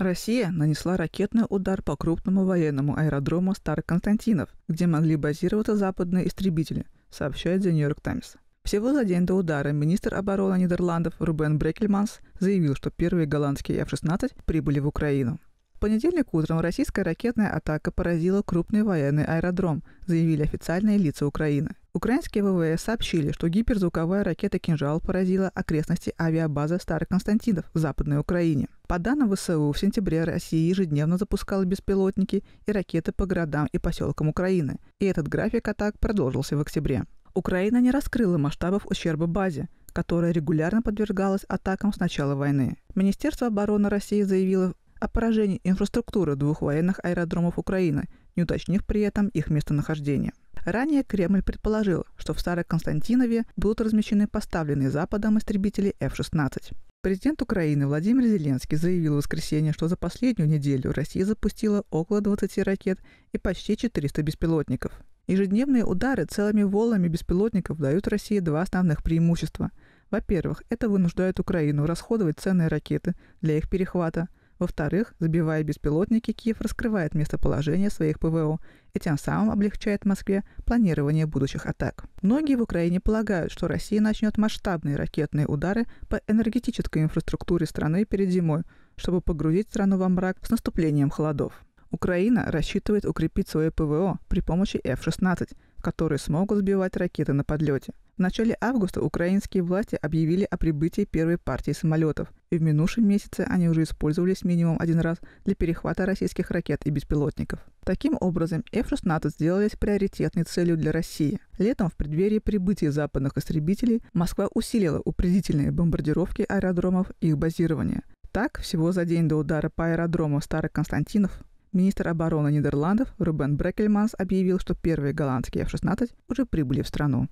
Россия нанесла ракетный удар по крупному военному аэродрому Староконстантинов, где могли базироваться западные истребители, сообщает The New York Times. Всего за день до удара министр обороны Нидерландов Рубен Брекельманс заявил, что первые голландские F-16 прибыли в Украину. В понедельник утром российская ракетная атака поразила крупный военный аэродром, заявили официальные лица Украины. Украинские ВВС сообщили, что гиперзвуковая ракета «Кинжал» поразила окрестности авиабазы Староконстантинов в Западной Украине. По данным ВСУ, в сентябре Россия ежедневно запускала беспилотники и ракеты по городам и поселкам Украины, и этот график атак продолжился в октябре. Украина не раскрыла масштабов ущерба базе, которая регулярно подвергалась атакам с начала войны. Министерство обороны России заявило о поражении инфраструктуры двух военных аэродромов Украины, не уточнив при этом их местонахождение. Ранее Кремль предположил, что в Сары-Константинове будут размещены поставленные Западом истребители F-16. Президент Украины Владимир Зеленский заявил в воскресенье, что за последнюю неделю Россия запустила около 20 ракет и почти 400 беспилотников. Ежедневные удары целыми волнами беспилотников дают России два основных преимущества. Во-первых, это вынуждает Украину расходовать ценные ракеты для их перехвата – во-вторых, сбивая беспилотники, Киев раскрывает местоположение своих ПВО и тем самым облегчает Москве планирование будущих атак. Многие в Украине полагают, что Россия начнет масштабные ракетные удары по энергетической инфраструктуре страны перед зимой, чтобы погрузить страну во мрак с наступлением холодов. Украина рассчитывает укрепить свое ПВО при помощи F-16, которые смогут сбивать ракеты на подлете – в начале августа украинские власти объявили о прибытии первой партии самолетов, и в минувшем месяце они уже использовались минимум один раз для перехвата российских ракет и беспилотников. Таким образом, F-16 сделались приоритетной целью для России. Летом, в преддверии прибытия западных истребителей, Москва усилила упредительные бомбардировки аэродромов и их базирования. Так, всего за день до удара по аэродрому Старый Константинов министр обороны Нидерландов Рубен Брекельманс объявил, что первые голландские F-16 уже прибыли в страну.